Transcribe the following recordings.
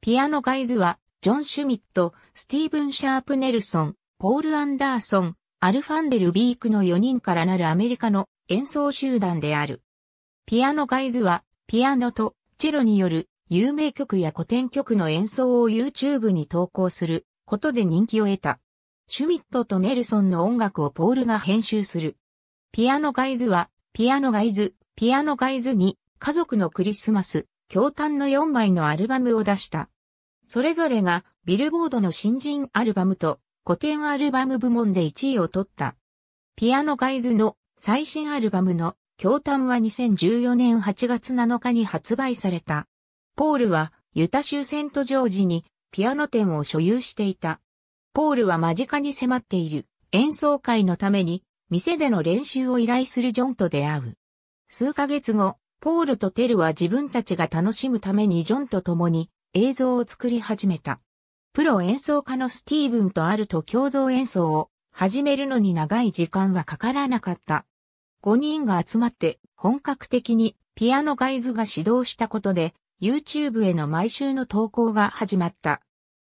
ピアノガイズは、ジョン・シュミット、スティーブン・シャープ・ネルソン、ポール・アンダーソン、アルファンデル・ビークの4人からなるアメリカの演奏集団である。ピアノガイズは、ピアノとチェロによる有名曲や古典曲の演奏を YouTube に投稿することで人気を得た。シュミットとネルソンの音楽をポールが編集する。ピアノガイズは、ピアノガイズ、ピアノガイズに家族のクリスマス、京丹の4枚のアルバムを出した。それぞれがビルボードの新人アルバムと古典アルバム部門で1位を取った。ピアノガイズの最新アルバムの京丹は2014年8月7日に発売された。ポールはユタ州セントジョージにピアノ店を所有していた。ポールは間近に迫っている演奏会のために店での練習を依頼するジョンと出会う。数ヶ月後、ポールとテルは自分たちが楽しむためにジョンと共に映像を作り始めた。プロ演奏家のスティーブンとアルと共同演奏を始めるのに長い時間はかからなかった。5人が集まって本格的にピアノガイズが始動したことで YouTube への毎週の投稿が始まった。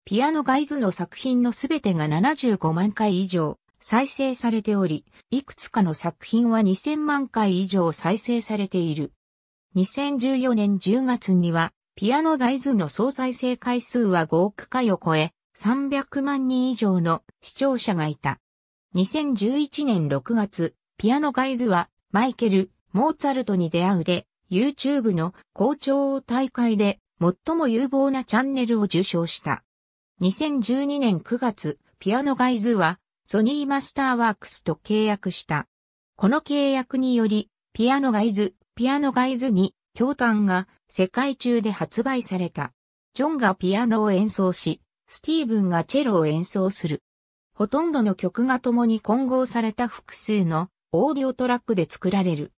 ピアノガイズの作品のすべてが75万回以上再生されており、いくつかの作品は2000万回以上再生されている。2014年10月には、ピアノガイズの総再生回数は5億回を超え、300万人以上の視聴者がいた。2011年6月、ピアノガイズは、マイケル、モーツァルトに出会うで、YouTube の校長大会で、最も有望なチャンネルを受賞した。2012年9月、ピアノガイズは、ソニーマスターワークスと契約した。この契約により、ピアノガイズ、ピアノガイズに、京丹が世界中で発売された。ジョンがピアノを演奏し、スティーブンがチェロを演奏する。ほとんどの曲が共に混合された複数のオーディオトラックで作られる。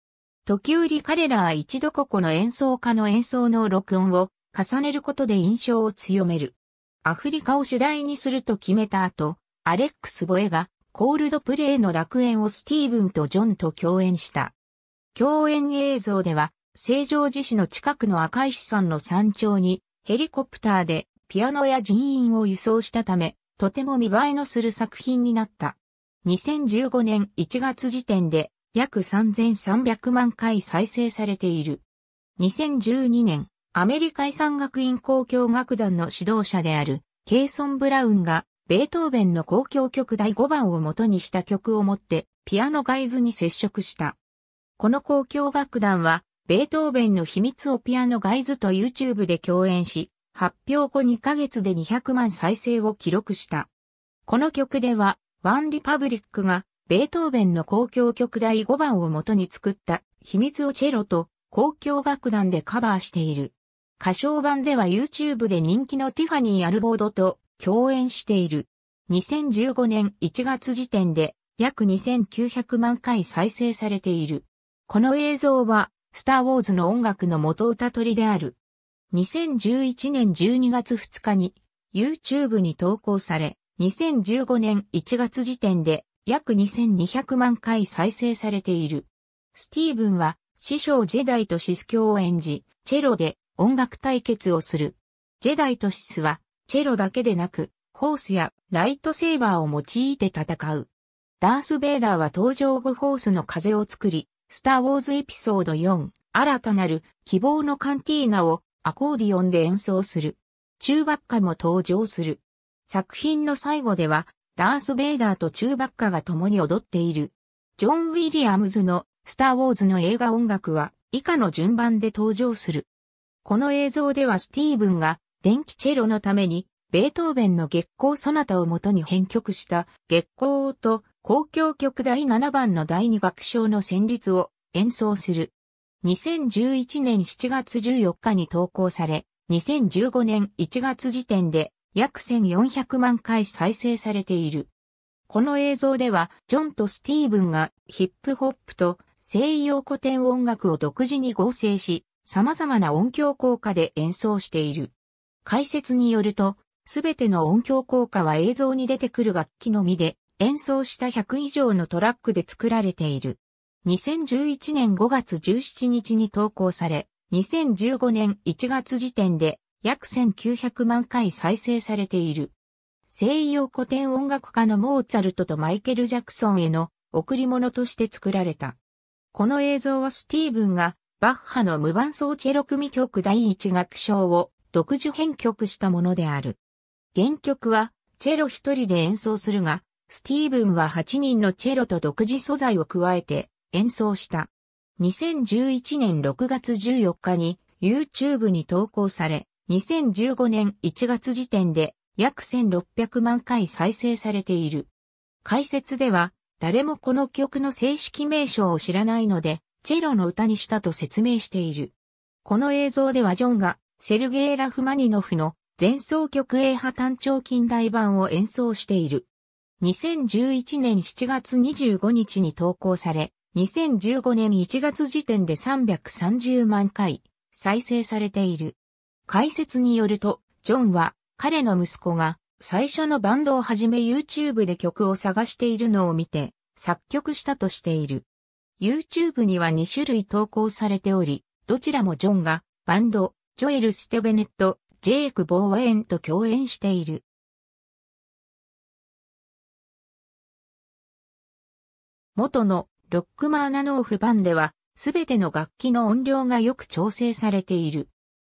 時折彼らは一度ここの演奏家の演奏の録音を重ねることで印象を強める。アフリカを主題にすると決めた後、アレックス・ボエがコールドプレイの楽園をスティーブンとジョンと共演した。共演映像では、成城寺市の近くの赤石山の山頂に、ヘリコプターでピアノや人員を輸送したため、とても見栄えのする作品になった。2015年1月時点で約3300万回再生されている。2012年、アメリカ遺産学院公共楽団の指導者である、ケイソン・ブラウンが、ベートーベンの公共曲第5番を元にした曲をもって、ピアノガイズに接触した。この公共楽団は、ベートーベンの秘密をピアノガイズと YouTube で共演し、発表後2ヶ月で200万再生を記録した。この曲では、ワンリパブリックが、ベートーベンの公共曲第5番を元に作った秘密をチェロと公共楽団でカバーしている。歌唱版では YouTube で人気のティファニー・アルボードと共演している。2015年1月時点で約2900万回再生されている。この映像は、スター・ウォーズの音楽の元歌取りである。2011年12月2日に YouTube に投稿され、2015年1月時点で約2200万回再生されている。スティーブンは師匠ジェダイとシス教を演じ、チェロで音楽対決をする。ジェダイとシスはチェロだけでなく、ホースやライトセーバーを用いて戦う。ダース・ベイダーは登場後ホースの風を作り、スター・ウォーズエピソード4、新たなる希望のカンティーナをアコーディオンで演奏する。中爆ーバッカも登場する。作品の最後では、ダース・ベイダーと中爆ーバッカが共に踊っている。ジョン・ウィリアムズのスター・ウォーズの映画音楽は以下の順番で登場する。この映像ではスティーブンが電気チェロのためにベートーベンの月光ソナタをもとに編曲した月光と交響曲第7番の第2楽章の旋律を演奏する。2011年7月14日に投稿され、2015年1月時点で約1400万回再生されている。この映像では、ジョンとスティーブンがヒップホップと西洋古典音楽を独自に合成し、様々な音響効果で演奏している。解説によると、すべての音響効果は映像に出てくる楽器のみで、演奏した100以上のトラックで作られている。2011年5月17日に投稿され、2015年1月時点で約1900万回再生されている。西洋古典音楽家のモーツァルトとマイケル・ジャクソンへの贈り物として作られた。この映像はスティーブンがバッハの無伴奏チェロ組曲第一楽章を独自編曲したものである。原曲はチェロ一人で演奏するが、スティーブンは8人のチェロと独自素材を加えて演奏した。2011年6月14日に YouTube に投稿され、2015年1月時点で約1600万回再生されている。解説では、誰もこの曲の正式名称を知らないので、チェロの歌にしたと説明している。この映像ではジョンがセルゲイ・ラフマニノフの前奏曲 A 波単調近代版を演奏している。2011年7月25日に投稿され、2015年1月時点で330万回再生されている。解説によると、ジョンは彼の息子が最初のバンドをはじめ YouTube で曲を探しているのを見て作曲したとしている。YouTube には2種類投稿されており、どちらもジョンがバンド、ジョエル・ステベネット、ジェイク・ボーエンと共演している。元のロックマーナノーフ版では、すべての楽器の音量がよく調整されている。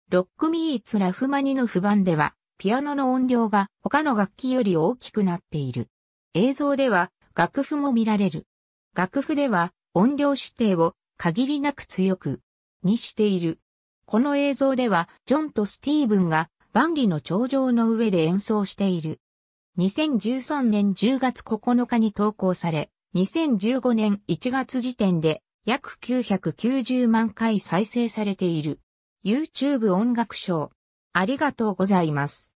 ロックミーツ・ラフマニノフ版では、ピアノの音量が他の楽器より大きくなっている。映像では楽譜も見られる。楽譜では音量指定を限りなく強くにしている。この映像ではジョンとスティーブンが万里の頂上の上で演奏している。2013年10月9日に投稿され、2015年1月時点で約990万回再生されている。YouTube 音楽賞。ありがとうございます。